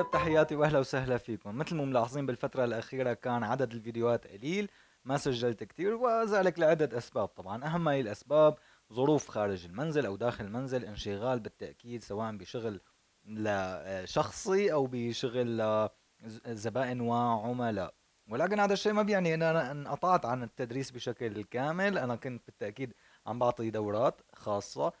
أطيب تحياتي وأهلا وسهلا فيكم مثل ما ملاحظين بالفترة الأخيرة كان عدد الفيديوهات قليل ما سجلت كثير وذلك لعدة أسباب طبعا أهم هي الأسباب ظروف خارج المنزل أو داخل المنزل انشغال بالتأكيد سواء بشغل لشخصي آه، أو بشغل آه، زبائن وعملاء ولكن هذا الشيء ما بيعني ان انا انقطعت عن التدريس بشكل كامل انا كنت بالتاكيد عم بعطي دورات خاصه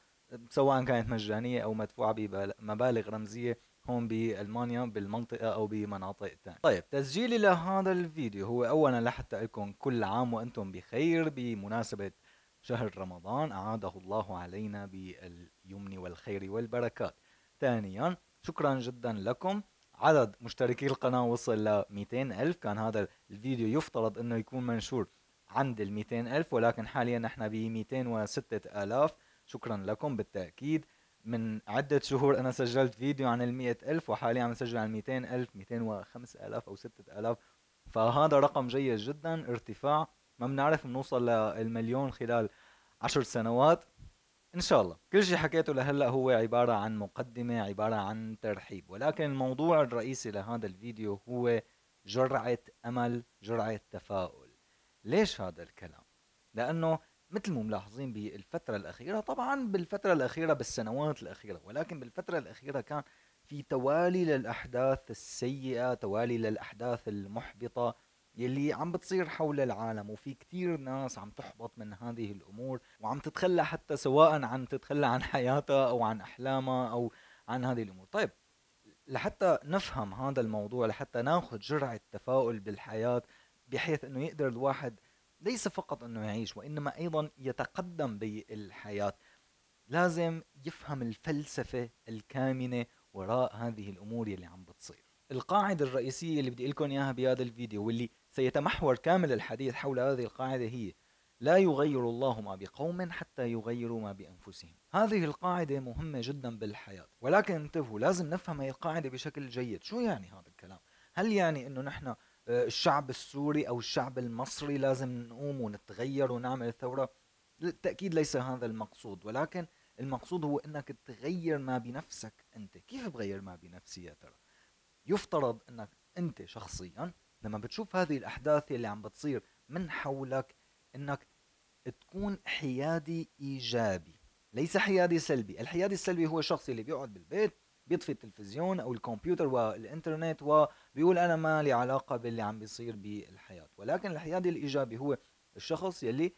سواء كانت مجانيه او مدفوعه بمبالغ رمزيه هون بالمانيا بالمنطقه او بمناطق ثانيه طيب تسجيلي لهذا الفيديو هو اولا لحتى لكم كل عام وانتم بخير بمناسبه شهر رمضان اعاده الله علينا باليمن والخير والبركات ثانيا شكرا جدا لكم عدد مشتركي القناة وصل ل 200 ألف كان هذا الفيديو يفترض أنه يكون منشور عند ال 200 ألف ولكن حاليا نحن ب 206 ألاف شكرا لكم بالتأكيد من عدة شهور أنا سجلت فيديو عن المية ألف وحاليا عم سجل عن 200 ألف 205 ألف أو ستة ألاف فهذا رقم جيد جدا ارتفاع ما بنعرف بنوصل للمليون خلال عشر سنوات ان شاء الله كل شيء حكيته لهلا هو عبارة عن مقدمة عبارة عن ترحيب ولكن الموضوع الرئيسي لهذا الفيديو هو جرعة أمل جرعة تفاؤل ليش هذا الكلام؟ لأنه مثل ما ملاحظين بالفترة الأخيرة طبعا بالفترة الأخيرة بالسنوات الأخيرة ولكن بالفترة الأخيرة كان في توالي للأحداث السيئة توالي للأحداث المحبطة يلي عم بتصير حول العالم وفي كتير ناس عم تحبط من هذه الأمور وعم تتخلى حتى سواء عن تتخلى عن حياتها أو عن أحلامها أو عن هذه الأمور طيب لحتى نفهم هذا الموضوع لحتى ناخذ جرعة تفاؤل بالحياة بحيث أنه يقدر الواحد ليس فقط انه يعيش وانما ايضا يتقدم بالحياه لازم يفهم الفلسفه الكامنه وراء هذه الامور اللي عم بتصير القاعده الرئيسيه اللي بدي لكم اياها بهذا الفيديو واللي سيتمحور كامل الحديث حول هذه القاعده هي لا يغير الله ما بقوم حتى يغيروا ما بانفسهم. هذه القاعده مهمه جدا بالحياه، ولكن انتبهوا لازم نفهم هي القاعده بشكل جيد، شو يعني هذا الكلام؟ هل يعني انه نحن آه، الشعب السوري او الشعب المصري لازم نقوم ونتغير ونعمل ثوره بالتاكيد ليس هذا المقصود ولكن المقصود هو انك تغير ما بنفسك انت كيف بغير ما بنفسي يا ترى يفترض انك انت شخصيا لما بتشوف هذه الاحداث اللي عم بتصير من حولك انك تكون حيادي ايجابي ليس حيادي سلبي الحيادي السلبي هو الشخص اللي بيقعد بالبيت بيطفي التلفزيون او الكمبيوتر والانترنت وبيقول انا ما لي علاقه باللي عم بيصير بالحياه ولكن الحيادي الايجابي هو الشخص يلي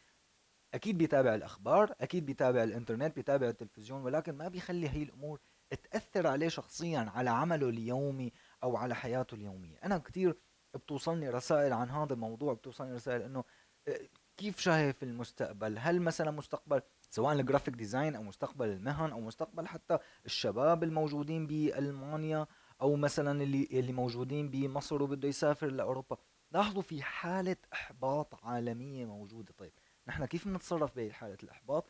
اكيد بيتابع الاخبار اكيد بيتابع الانترنت بيتابع التلفزيون ولكن ما بيخلي هي الامور تاثر عليه شخصيا على عمله اليومي او على حياته اليوميه انا كثير بتوصلني رسائل عن هذا الموضوع بتوصلني رسائل انه آه، كيف شايف المستقبل هل مثلا مستقبل سواء الجرافيك ديزاين او مستقبل المهن او مستقبل حتى الشباب الموجودين بالمانيا او مثلا اللي اللي موجودين بمصر وبده يسافر لاوروبا لاحظوا في حاله احباط عالميه موجوده طيب نحن كيف بنتصرف بهي حاله الاحباط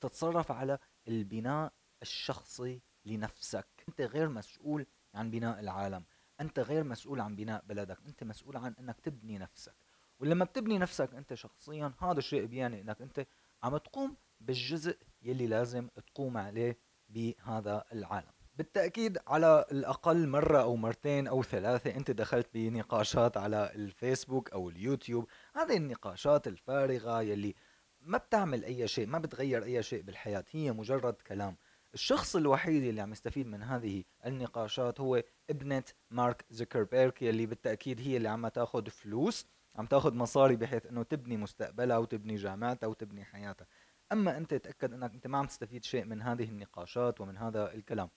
تتصرف على البناء الشخصي لنفسك انت غير مسؤول عن بناء العالم انت غير مسؤول عن بناء بلدك انت مسؤول عن انك تبني نفسك ولما بتبني نفسك انت شخصيا هذا الشيء بيعني انك انت عم تقوم بالجزء يلي لازم تقوم عليه بهذا العالم بالتأكيد على الأقل مرة أو مرتين أو ثلاثة أنت دخلت بنقاشات على الفيسبوك أو اليوتيوب هذه النقاشات الفارغة يلي ما بتعمل أي شيء ما بتغير أي شيء بالحياة هي مجرد كلام الشخص الوحيد اللي عم يستفيد من هذه النقاشات هو ابنة مارك زكربيرج يلي بالتأكيد هي اللي عم تاخذ فلوس عم تاخذ مصاري بحيث انه تبني مستقبلها وتبني جامعتها وتبني حياتها اما انت تاكد انك انت ما عم تستفيد شيء من هذه النقاشات ومن هذا الكلام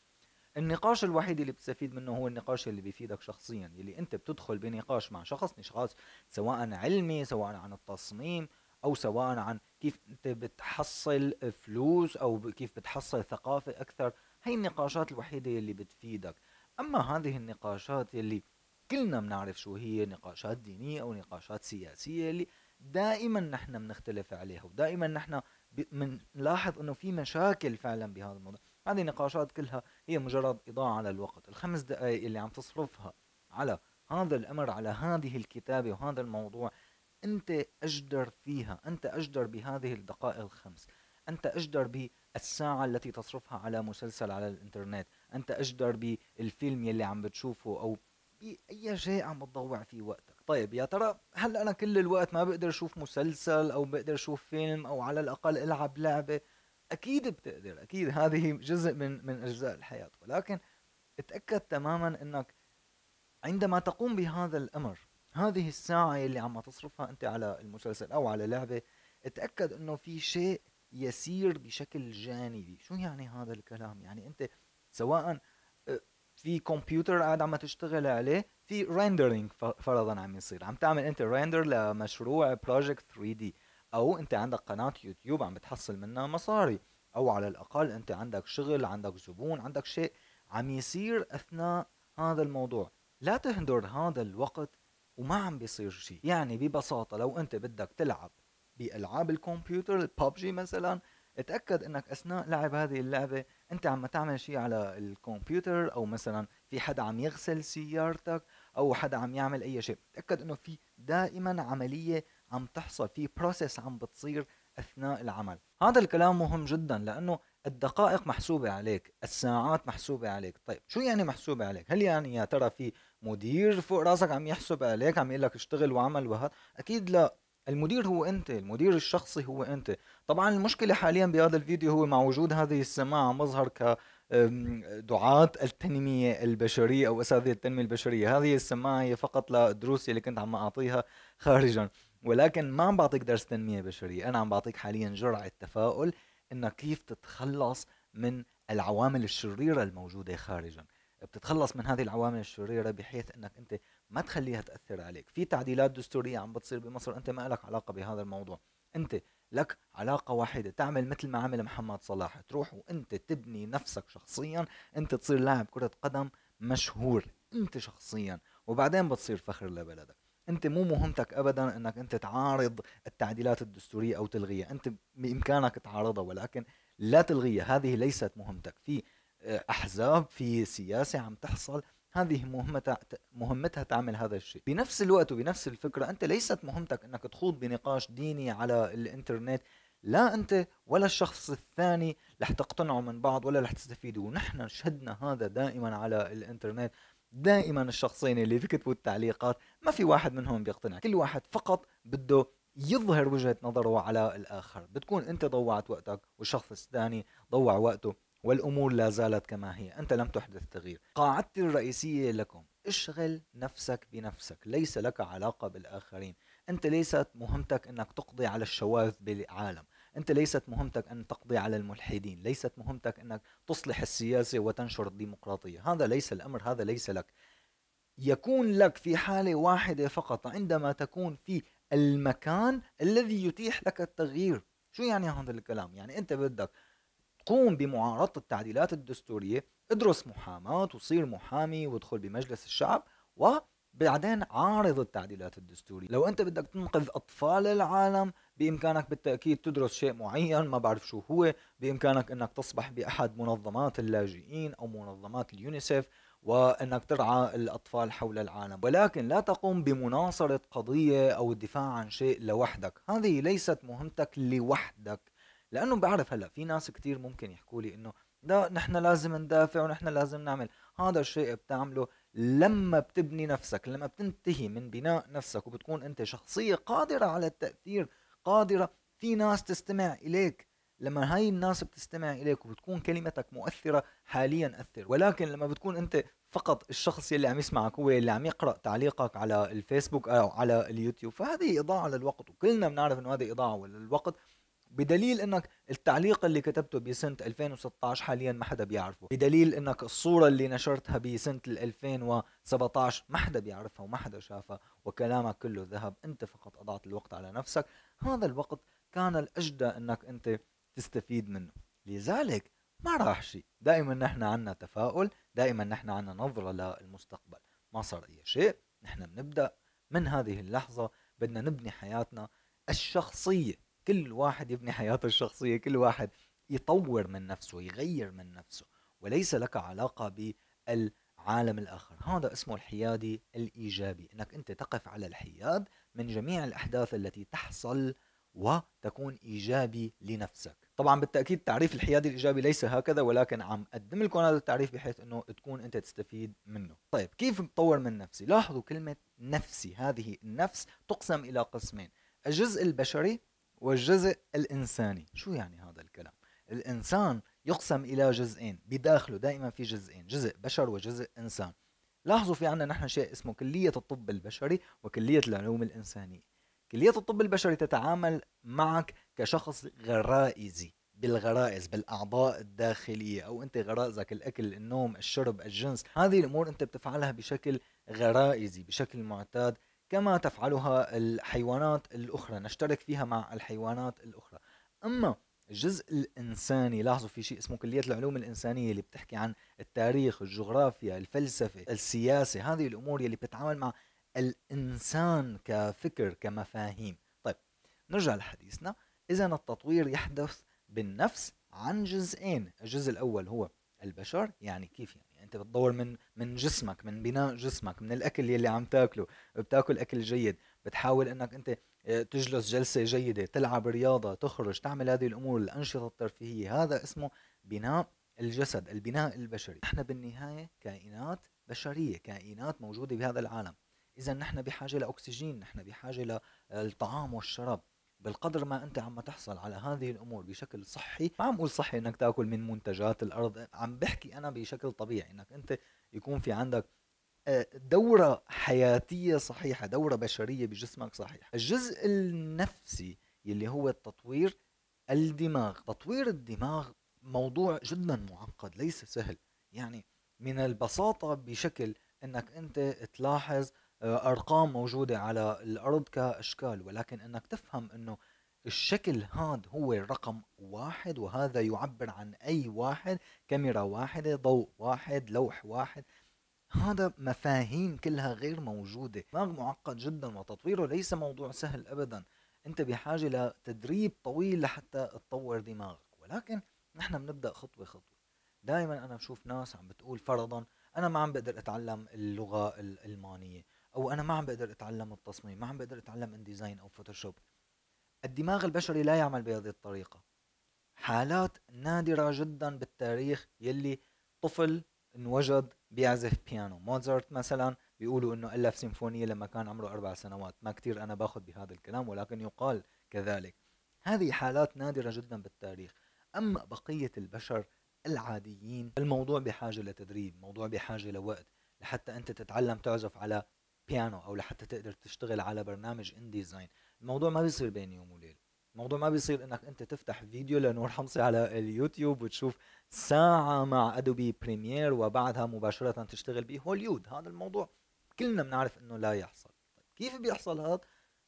النقاش الوحيد اللي بتستفيد منه هو النقاش اللي بيفيدك شخصيا اللي انت بتدخل بنقاش مع شخص نقاش سواء علمي سواء عن التصميم او سواء عن كيف انت بتحصل فلوس او كيف بتحصل ثقافه اكثر هي النقاشات الوحيده اللي بتفيدك اما هذه النقاشات اللي كلنا بنعرف شو هي نقاشات دينيه او نقاشات سياسيه اللي دائما نحن بنختلف عليها ودائما نحن بنلاحظ انه في مشاكل فعلا بهذا الموضوع هذه النقاشات كلها هي مجرد إضاعة على الوقت الخمس دقائق اللي عم تصرفها على هذا الأمر على هذه الكتابة وهذا الموضوع أنت أجدر فيها أنت أجدر بهذه الدقائق الخمس أنت أجدر بالساعة التي تصرفها على مسلسل على الإنترنت أنت أجدر بالفيلم يلي عم بتشوفه أو بأي شيء عم بتضوع فيه وقتك طيب يا ترى هل انا كل الوقت ما بقدر اشوف مسلسل او بقدر اشوف فيلم او على الاقل العب لعبه اكيد بتقدر اكيد هذه جزء من من اجزاء الحياه ولكن اتاكد تماما انك عندما تقوم بهذا الامر هذه الساعه اللي عم تصرفها انت على المسلسل او على لعبه اتاكد انه في شيء يسير بشكل جانبي شو يعني هذا الكلام يعني انت سواء في كمبيوتر قاعد عم تشتغل عليه في ريندرينج فرضا عم يصير عم تعمل انت ريندر لمشروع بروجكت 3 دي او انت عندك قناه يوتيوب عم بتحصل منها مصاري او على الاقل انت عندك شغل عندك زبون عندك شيء عم يصير اثناء هذا الموضوع لا تهدر هذا الوقت وما عم بيصير شيء يعني ببساطه لو انت بدك تلعب بالعاب الكمبيوتر الببجي مثلا اتاكد انك اثناء لعب هذه اللعبه انت عم تعمل شيء على الكمبيوتر او مثلا في حدا عم يغسل سيارتك او حدا عم يعمل اي شيء تاكد انه في دائما عمليه عم تحصل في بروسيس عم بتصير اثناء العمل هذا الكلام مهم جدا لانه الدقائق محسوبة عليك الساعات محسوبة عليك طيب شو يعني محسوبة عليك هل يعني يا ترى في مدير فوق راسك عم يحسب عليك عم يقول لك اشتغل وعمل وهذا اكيد لا المدير هو انت المدير الشخصي هو انت طبعا المشكله حاليا بهذا الفيديو هو مع وجود هذه السماعه مظهر ك دعاة التنمية البشرية أو أساتذة التنمية البشرية هذه السماعة هي فقط لدروسي اللي كنت عم أعطيها خارجا ولكن ما عم بعطيك درس تنمية بشرية أنا عم بعطيك حاليا جرعة تفاؤل إنك كيف تتخلص من العوامل الشريرة الموجودة خارجا بتتخلص من هذه العوامل الشريرة بحيث أنك أنت ما تخليها تاثر عليك في تعديلات دستوريه عم بتصير بمصر انت ما لك علاقه بهذا الموضوع انت لك علاقة واحدة تعمل مثل ما عمل محمد صلاح تروح وانت تبني نفسك شخصيا انت تصير لاعب كرة قدم مشهور انت شخصيا وبعدين بتصير فخر لبلدك انت مو مهمتك ابدا انك انت تعارض التعديلات الدستورية او تلغيها انت بامكانك تعارضها ولكن لا تلغيها هذه ليست مهمتك في آه، احزاب في سياسة عم تحصل هذه مهمتها مهمتها تعمل هذا الشيء بنفس الوقت وبنفس الفكره انت ليست مهمتك انك تخوض بنقاش ديني على الانترنت لا انت ولا الشخص الثاني رح تقتنعوا من بعض ولا رح تستفيدوا ونحن شهدنا هذا دائما على الانترنت دائما الشخصين اللي بيكتبوا التعليقات ما في واحد منهم بيقتنع كل واحد فقط بده يظهر وجهة نظره على الآخر بتكون أنت ضوعت وقتك والشخص الثاني ضوع وقته والأمور لا زالت كما هي أنت لم تحدث تغيير قاعدتي الرئيسية لكم اشغل نفسك بنفسك ليس لك علاقة بالآخرين أنت ليست مهمتك أنك تقضي على الشواذ بالعالم أنت ليست مهمتك أن تقضي على الملحدين ليست مهمتك أنك تصلح السياسة وتنشر الديمقراطية هذا ليس الأمر هذا ليس لك يكون لك في حالة واحدة فقط عندما تكون في المكان الذي يتيح لك التغيير شو يعني هذا الكلام؟ يعني أنت بدك قوم بمعارضة التعديلات الدستورية ادرس محاماة وصير محامي وادخل بمجلس الشعب وبعدين عارض التعديلات الدستورية لو انت بدك تنقذ اطفال العالم بامكانك بالتاكيد تدرس شيء معين ما بعرف شو هو بامكانك انك تصبح باحد منظمات اللاجئين او منظمات اليونيسف وانك ترعى الاطفال حول العالم ولكن لا تقوم بمناصره قضيه او الدفاع عن شيء لوحدك هذه ليست مهمتك لوحدك لانه بعرف هلا في ناس كتير ممكن يحكوا لي انه لا نحن لازم ندافع ونحن لازم نعمل هذا الشيء بتعمله لما بتبني نفسك لما بتنتهي من بناء نفسك وبتكون انت شخصية قادرة على التأثير قادرة في ناس تستمع إليك لما هاي الناس بتستمع إليك وبتكون كلمتك مؤثرة حاليا أثر ولكن لما بتكون أنت فقط الشخص يلي عم يسمعك هو اللي عم يقرأ تعليقك على الفيسبوك أو على اليوتيوب فهذه إضاعة للوقت وكلنا بنعرف أنه هذه إضاعة للوقت بدليل انك التعليق اللي كتبته بسنه 2016 حاليا ما حدا بيعرفه بدليل انك الصوره اللي نشرتها بسنه 2017 ما حدا بيعرفها وما حدا شافها وكلامك كله ذهب انت فقط اضعت الوقت على نفسك هذا الوقت كان الاجدى انك انت تستفيد منه لذلك ما راح شيء دائما نحن عنا تفاؤل دائما نحن عنا نظرة للمستقبل ما صار أي شيء نحن بنبدأ من هذه اللحظة بدنا نبني حياتنا الشخصية كل واحد يبني حياته الشخصيه كل واحد يطور من نفسه يغير من نفسه وليس لك علاقه بالعالم الاخر هذا اسمه الحيادي الايجابي انك انت تقف على الحياد من جميع الاحداث التي تحصل وتكون ايجابي لنفسك طبعا بالتاكيد تعريف الحيادي الايجابي ليس هكذا ولكن عم اقدم لكم هذا التعريف بحيث انه تكون انت تستفيد منه طيب كيف نطور من نفسي لاحظوا كلمه نفسي هذه النفس تقسم الى قسمين الجزء البشري والجزء الإنساني شو يعني هذا الكلام؟ الإنسان يقسم إلى جزئين بداخله دائما في جزئين جزء بشر وجزء إنسان لاحظوا في عنا نحن شيء اسمه كلية الطب البشري وكلية العلوم الإنسانية كلية الطب البشري تتعامل معك كشخص غرائزي بالغرائز بالاعضاء الداخليه او انت غرائزك الاكل النوم الشرب الجنس هذه الامور انت بتفعلها بشكل غرائزي بشكل معتاد كما تفعلها الحيوانات الأخرى نشترك فيها مع الحيوانات الأخرى أما الجزء الإنساني لاحظوا في شيء اسمه كلية العلوم الإنسانية اللي بتحكي عن التاريخ الجغرافيا الفلسفة السياسة هذه الأمور اللي بتتعامل مع الإنسان كفكر كمفاهيم طيب نرجع لحديثنا إذا التطوير يحدث بالنفس عن جزئين الجزء الأول هو البشر يعني كيف يعني انت بتطور من من جسمك من بناء جسمك من الاكل يلي عم تاكله بتاكل اكل جيد بتحاول انك انت آه، تجلس جلسه جيده تلعب رياضه تخرج تعمل هذه الامور الانشطه الترفيهيه هذا اسمه بناء الجسد البناء البشري نحن بالنهايه كائنات بشريه كائنات موجوده بهذا العالم اذا نحن بحاجه لاكسجين نحن بحاجه آه، للطعام والشراب بالقدر ما انت عم تحصل على هذه الامور بشكل صحي ما عم اقول صحي انك تاكل من منتجات الارض عم بحكي انا بشكل طبيعي انك انت يكون في عندك آه، دورة حياتية صحيحة دورة بشرية بجسمك صحيح الجزء النفسي اللي هو التطوير الدماغ تطوير الدماغ موضوع جدا معقد ليس سهل يعني من البساطة بشكل انك انت تلاحظ ارقام موجوده على الارض كاشكال ولكن انك تفهم انه الشكل هذا هو رقم واحد وهذا يعبر عن اي واحد كاميرا واحده ضوء واحد لوح واحد هذا مفاهيم كلها غير موجوده دماغ معقد جدا وتطويره ليس موضوع سهل ابدا انت بحاجه لتدريب طويل لحتى تطور دماغك ولكن نحن بنبدا خطوه خطوه دائما انا بشوف ناس عم بتقول فرضا انا ما عم بقدر اتعلم اللغه الالمانيه او انا ما عم بقدر اتعلم التصميم ما عم بقدر اتعلم انديزاين او فوتوشوب الدماغ البشري لا يعمل بهذه الطريقه حالات نادرة جدا بالتاريخ يلي طفل انوجد بيعزف بيانو موزارت مثلا بيقولوا انه ألف سيمفونية لما كان عمره أربع سنوات ما كتير أنا باخذ بهذا الكلام ولكن يقال كذلك هذه حالات نادرة جدا بالتاريخ أما بقية البشر العاديين الموضوع بحاجة لتدريب موضوع بحاجة لوقت لحتى أنت تتعلم تعزف على بيانو او لحتى تقدر تشتغل على برنامج ان ديزاين الموضوع ما بيصير بين يوم وليله الموضوع ما بيصير انك انت تفتح فيديو لنور حمصي على اليوتيوب وتشوف ساعة مع ادوبي بريمير وبعدها مباشرة تشتغل بهوليود هذا الموضوع كلنا بنعرف انه لا يحصل طيب كيف بيحصل هذا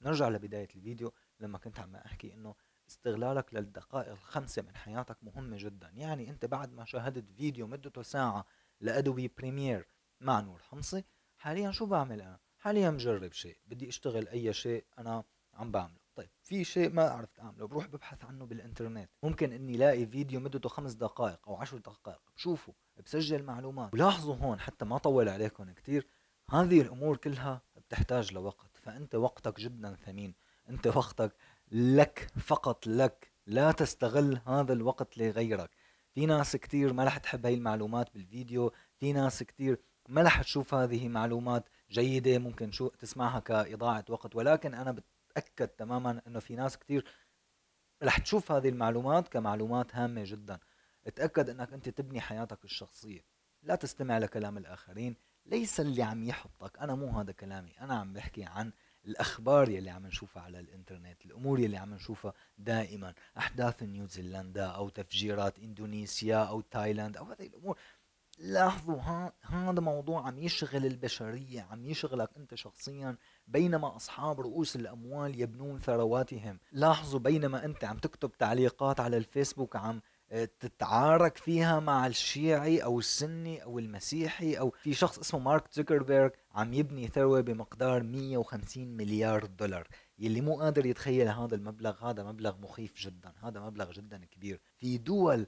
نرجع لبداية الفيديو لما كنت عم احكي انه استغلالك للدقائق الخمسة من حياتك مهمة جدا يعني انت بعد ما شاهدت فيديو مدته ساعة لادوبي بريمير مع نور حمصي حاليا شو بعمل انا حاليا مجرب شيء بدي اشتغل اي شيء انا عم بعمله طيب في شيء ما عرفت اعمله بروح ببحث عنه بالانترنت ممكن اني لاقي فيديو مدته خمس دقائق او عشر دقائق بشوفه بسجل معلومات ولاحظوا هون حتى ما طول عليكم كثير هذه الامور كلها بتحتاج لوقت فانت وقتك جدا ثمين انت وقتك لك فقط لك لا تستغل هذا الوقت لغيرك في ناس كتير ما رح تحب هاي المعلومات بالفيديو في ناس كتير ما رح تشوف هذه معلومات جيده ممكن شو تسمعها كاضاعه وقت ولكن انا بتاكد تماما انه في ناس كثير رح تشوف هذه المعلومات كمعلومات هامه جدا اتاكد انك انت تبني حياتك الشخصيه لا تستمع لكلام الاخرين ليس اللي عم يحبطك انا مو هذا كلامي انا عم بحكي عن الاخبار يلي عم نشوفها على الانترنت الامور يلي عم نشوفها دائما احداث نيوزيلندا او تفجيرات اندونيسيا او تايلاند او هذه الامور لاحظوا هذا موضوع عم يشغل البشرية عم يشغلك أنت شخصيا بينما أصحاب رؤوس الأموال يبنون ثرواتهم لاحظوا بينما أنت عم تكتب تعليقات على الفيسبوك عم آه، تتعارك فيها مع الشيعي او السني او المسيحي او في شخص اسمه مارك زوكربيرج عم يبني ثروه بمقدار 150 مليار دولار يلي مو قادر يتخيل هذا المبلغ هذا مبلغ مخيف جدا هذا مبلغ جدا كبير في دول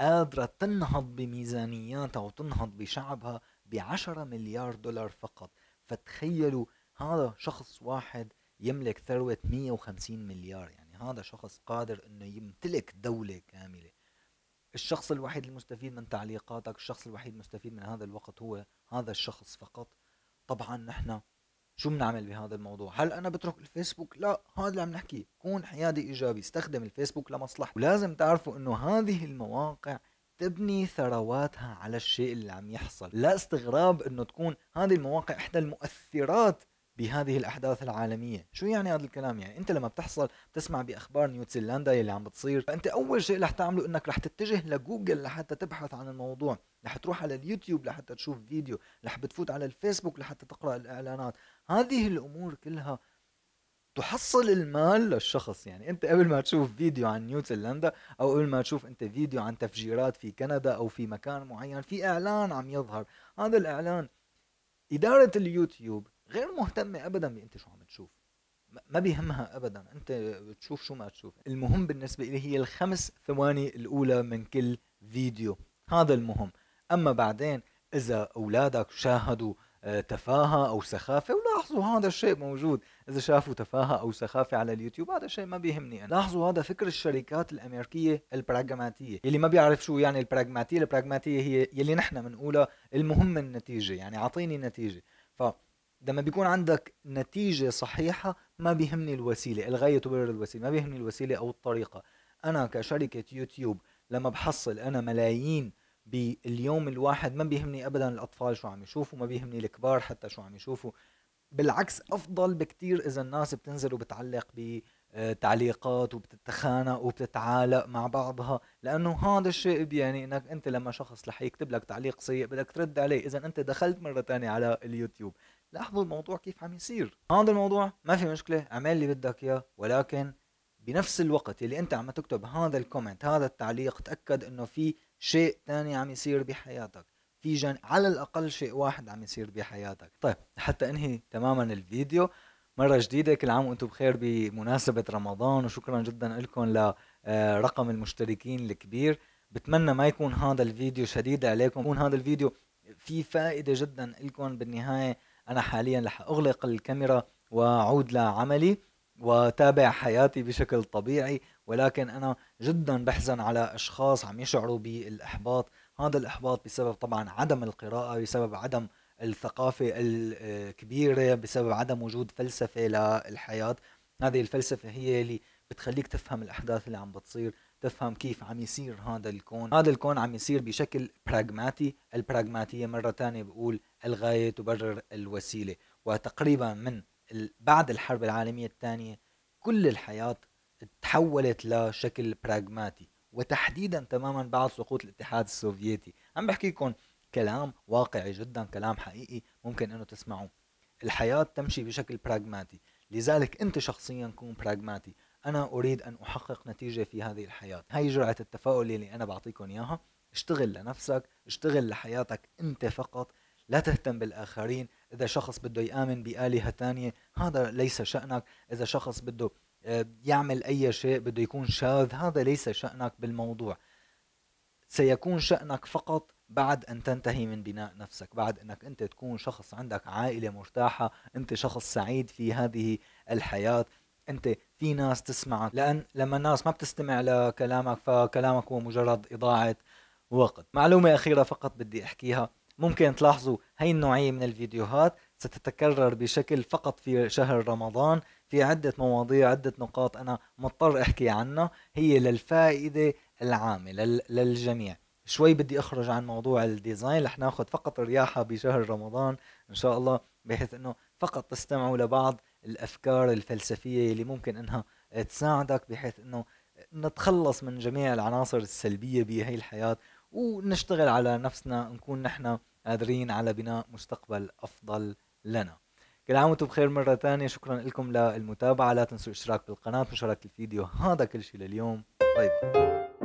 قادرة تنهض بميزانياتها وتنهض بشعبها بعشرة مليار دولار فقط فتخيلوا هذا شخص واحد يملك ثروة 150 مليار يعني هذا شخص قادر انه يمتلك دولة كاملة الشخص الوحيد المستفيد من تعليقاتك الشخص الوحيد المستفيد من هذا الوقت هو هذا الشخص فقط طبعا نحن شو بنعمل بهذا الموضوع هل انا بترك الفيسبوك لا هذا اللي عم نحكيه كون حيادي ايجابي استخدم الفيسبوك لمصلحتك ولازم تعرفوا انه هذه المواقع تبني ثرواتها على الشيء اللي عم يحصل لا استغراب انه تكون هذه المواقع احدى المؤثرات بهذه الاحداث العالميه شو يعني هذا الكلام يعني انت لما بتحصل بتسمع باخبار نيوزيلندا يلي عم بتصير فانت اول شيء رح تعمله انك رح تتجه لجوجل لحتى تبحث عن الموضوع رح تروح على اليوتيوب لحتى تشوف فيديو رح بتفوت على الفيسبوك لحتى تقرا الاعلانات هذه الامور كلها تحصل المال للشخص يعني انت قبل ما تشوف فيديو عن نيوزيلندا او قبل ما تشوف انت فيديو عن تفجيرات في كندا او في مكان معين في اعلان عم يظهر هذا الاعلان اداره اليوتيوب غير مهتمه ابدا بانت شو عم تشوف ما بيهمها ابدا انت تشوف شو ما تشوف المهم بالنسبه لي هي الخمس ثواني الاولى من كل فيديو هذا المهم اما بعدين اذا اولادك شاهدوا تفاهه او سخافه ولاحظوا هذا الشيء موجود اذا شافوا تفاهه او سخافه على اليوتيوب هذا الشيء ما بيهمني انا لاحظوا هذا فكر الشركات الامريكيه البراغماتيه يلي ما بيعرف شو يعني البراغماتيه البراغماتيه هي يلي نحن بنقولها المهم النتيجه يعني اعطيني نتيجه ف لما بيكون عندك نتيجة صحيحة ما بيهمني الوسيلة الغاية تبرر الوسيلة ما بيهمني الوسيلة أو الطريقة أنا كشركة يوتيوب لما بحصل أنا ملايين باليوم الواحد ما بيهمني ابدا الاطفال شو عم يشوفوا ما بيهمني الكبار حتى شو عم يشوفوا بالعكس افضل بكتير اذا الناس بتنزل وبتعلق بتعليقات وبتتخانق وبتتعالق مع بعضها لانه هذا الشيء بيعني انك انت لما شخص رح يكتب لك تعليق سيء بدك ترد عليه اذا انت دخلت مره ثانيه على اليوتيوب لاحظوا الموضوع كيف عم يصير هذا الموضوع ما في مشكله اعمل اللي بدك اياه ولكن بنفس الوقت اللي انت عم تكتب هذا الكومنت هذا التعليق تاكد انه في شيء ثاني عم يصير بحياتك في جن... على الاقل شيء واحد عم يصير بحياتك طيب حتى انهي تماما الفيديو مرة جديدة كل عام وانتم بخير بمناسبة رمضان وشكرا جدا لكم لرقم آه، المشتركين الكبير بتمنى ما يكون هذا الفيديو شديد عليكم يكون هذا الفيديو في فائدة جدا لكم بالنهاية أنا حاليا رح أغلق الكاميرا وأعود لعملي وتابع حياتي بشكل طبيعي ولكن أنا جدا بحزن على أشخاص عم يشعروا بالإحباط هذا الإحباط بسبب طبعا عدم القراءة بسبب عدم الثقافة الكبيرة بسبب عدم وجود فلسفة للحياة هذه الفلسفة هي اللي بتخليك تفهم الأحداث اللي عم بتصير تفهم كيف عم يصير هذا الكون هذا الكون عم يصير بشكل براغماتي البراغماتية مرة تانية بقول الغاية تبرر الوسيلة وتقريبا من بعد الحرب العالمية الثانية كل الحياة تحولت لشكل براغماتي وتحديدا تماما بعد سقوط الاتحاد السوفيتي عم بحكي لكم كلام واقعي جدا كلام حقيقي ممكن انه تسمعوه الحياة تمشي بشكل براغماتي لذلك انت شخصيا كون براغماتي انا اريد ان احقق نتيجة في هذه الحياة هاي جرعة التفاؤل اللي انا بعطيكم اياها اشتغل لنفسك اشتغل لحياتك انت فقط لا تهتم بالآخرين إذا شخص بده يآمن بآلهة ثانيه هذا ليس شأنك إذا شخص بده يعمل أي شيء بده يكون شاذ هذا ليس شأنك بالموضوع سيكون شأنك فقط بعد أن تنتهي من بناء نفسك بعد أنك أنت تكون شخص عندك عائلة مرتاحة أنت شخص سعيد في هذه الحياة أنت في ناس تسمعك لأن لما الناس ما بتستمع لكلامك فكلامك هو مجرد إضاعة وقت معلومة أخيرة فقط بدي أحكيها ممكن تلاحظوا هاي النوعية من الفيديوهات ستتكرر بشكل فقط في شهر رمضان في عدة مواضيع عدة نقاط أنا مضطر أحكي عنها هي للفائدة العامة للجميع شوي بدي أخرج عن موضوع الديزاين رح ناخذ فقط رياحة بشهر رمضان إن شاء الله بحيث أنه فقط تستمعوا لبعض الأفكار الفلسفية اللي ممكن أنها تساعدك بحيث أنه نتخلص من جميع العناصر السلبية بهي الحياة ونشتغل على نفسنا نكون نحن قادرين على بناء مستقبل أفضل لنا كل عام وانتم بخير مرة تانية شكرا لكم للمتابعة لا تنسوا الاشتراك بالقناة مشاركه الفيديو هذا كل شيء لليوم باي باي